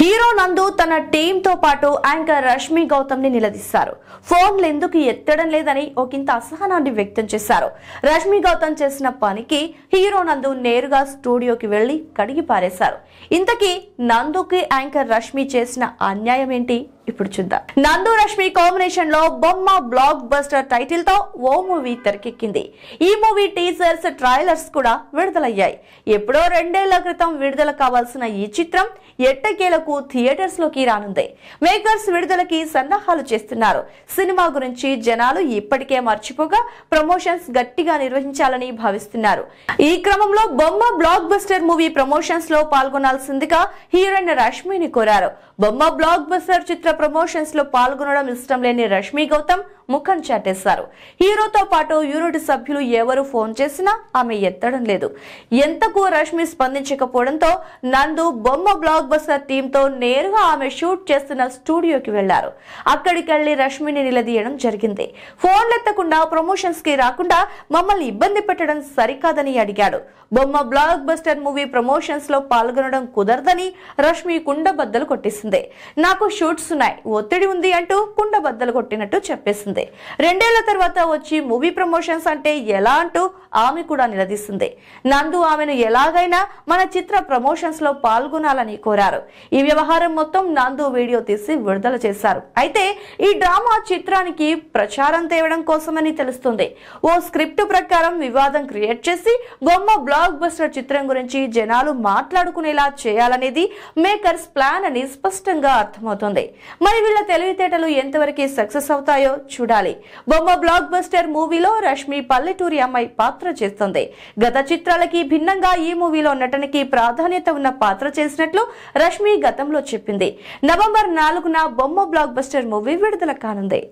hero నందు తన టీంతో పాటు యాంకర్ రష్మి గౌతమ్ ని నిలదీశారు ఫోన్లు ఎందుకు ఎత్తడం లేదని ఒకంత అసహనాన్ని వ్యక్తం చేశారు రష్మి గౌతమ్ చేసిన పనికి హీరో నందు నేరుగా స్టూడియోకి వెళ్లి కడిగి పారేశారు ఇంతకీ నందుకి యాంకర్ రష్మి చేసిన అన్యాయం ఏంటి ఇప్పుడు చూద్దాం నందు రష్మి కాంబినేషన్ లో బొమ్మ బ్లాక్ బస్టర్ టైటిల్ తో ఓ మూవీ తెరకెక్కింది ఈ మూవీ టీజర్స్ ట్రైలర్స్ కూడా విడుదలయ్యాయి ఎప్పుడో రెండేళ్ల క్రితం విడుదల కావాల్సిన ఈ చిత్రం ఎట్టకేలకు థియేటర్స్ లోకి రానుంది మేకర్స్ విడుదలకి సన్నాహాలు చేస్తున్నారు సినిమా గురించి జనాలు ఇప్పటికే మర్చిపోగా ప్రమోషన్స్ గట్టిగా నిర్వహించాలని భావిస్తున్నారు ఈ క్రమంలో బొమ్మ బ్లాక్ బస్టర్ మూవీ ప్రమోషన్స్ లో పాల్గొనాల్సిందిగా హీరోయిన్ రష్మిని కోరారు బొమ్మ బ్లాక్ బస్టర్ చిత్ర ప్రమోషన్స్ లో పాల్గొనడం ఇష్టం లేని రష్మీ గౌతమ్ ముఖం చాటేశారు హీరోతో పాటు యూనిట్ సభ్యులు ఎవరు ఫోన్ చేసినా ఆమె ఎత్తడం లేదు ఎంతకు రష్మి స్పందించకపోవడంతో నందు బొమ్మ బ్లాక్ బస్టర్ టీంతో నేరుగా ఆమె షూట్ చేస్తున్న స్టూడియోకి వెళ్లారు అక్కడికెళ్లి రష్మిని నిలదీయడం జరిగింది ఫోన్లు ఎత్తకుండా ప్రమోషన్స్ కి రాకుండా మమ్మల్ని ఇబ్బంది పెట్టడం సరికాదని అడిగాడు బొమ్మ బ్లాక్ బస్టర్ మూవీ ప్రమోషన్స్ లో పాల్గొనడం కుదరదని రష్మి కుండబద్దలు కొట్టిస్తుంది నాకు షూట్స్ ఉన్నాయి ఒత్తిడి ఉంది అంటూ కుండబద్దలు కొట్టినట్టు చెప్పేసింది నిలదీస్తుంది రెండేళ్ల తర్వాత వచ్చి మూవీ ప్రమోషన్స్ అంటే ఎలా అంటూ ఆమె కూడా నిలదీస్తుంది నందు ఆమెను ఎలాగైనా మన చిత్ర ప్రమోషన్స్ లో పాల్గొనాలని కోరారు ఈ వ్యవహారం మొత్తం నందు వీడియో తీసి విడుదల చేశారు అయితే ఈ డ్రామా చిత్రానికి ప్రచారం తేవడం కోసమని తెలుస్తుంది ఓ స్క్రిప్ట్ ప్రకారం వివాదం క్రియేట్ చేసి బొమ్మ బ్లాక్ బస్టర్ చిత్రం గురించి జనాలు మాట్లాడుకునేలా చేయాలనేది మేకర్స్ ప్లాన్ అని స్పష్టంగా అర్థమవుతుంది మరి వీళ్ళ తెలివితేటలు ఎంతవరకు సక్సెస్ అవుతాయో చూడాలి చూడాలి బొమ్మ బ్లాక్ బస్టర్ మూవీలో రష్మి పల్లెటూరి అమ్మాయి పాత్ర చేస్తుంది గత చిత్రాలకి భిన్నంగా ఈ మూవీలో నటనకి ప్రాధాన్యత ఉన్న పాత్ర చేసినట్లు రష్మి గతంలో చెప్పింది నవంబర్ నాలుగున బొమ్మ బ్లాక్ బస్టర్ మూవీ విడుదల కానుంది